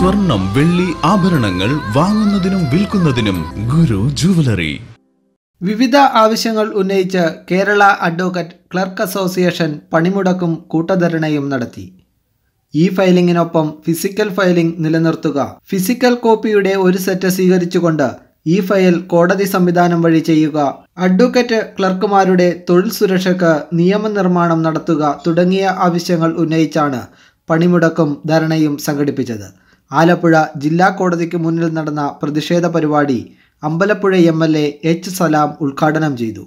സ്വർണം വെള്ളി ആഭരണങ്ങൾ വാങ്ങുന്നതിനും വിൽക്കുന്നതിനും ഗുരു ജുവലറി വിവിധ ആവശ്യങ്ങൾ ഉന്നയിച്ച് കേരള അഡ്വക്കറ്റ് ക്ലർക്ക് അസോസിയേഷൻ പണിമുടക്കും കൂട്ടധരണയും നടത്തി ഇ ഫയലിംഗിനൊപ്പം ഫിസിക്കൽ ഫയലിംഗ് നിലനിർത്തുക ഫിസിക്കൽ കോപ്പിയുടെ ഒരു സെറ്റ് സ്വീകരിച്ചുകൊണ്ട് ഇ ഫയൽ കോടതി സംവിധാനം വഴി ചെയ്യുക അഡ്വക്കറ്റ് ക്ലർക്കുമാരുടെ തൊഴിൽ സുരക്ഷയ്ക്ക് നിയമനിർമ്മാണം നടത്തുക തുടങ്ങിയ ആവശ്യങ്ങൾ ഉന്നയിച്ചാണ് പണിമുടക്കും ധരണയും സംഘടിപ്പിച്ചത് ആലപ്പുഴ ജില്ലാ കോടതിക്ക് മുന്നിൽ നടന്ന പ്രതിഷേധ പരിപാടി Ambalappuzha M L A H Salam ഉദ്ഘാടനം ചെയ്തു